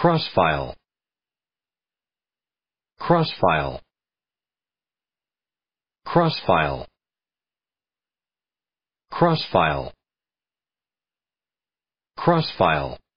Crossfile. Crossfile. Crossfile. Crossfile. Crossfile.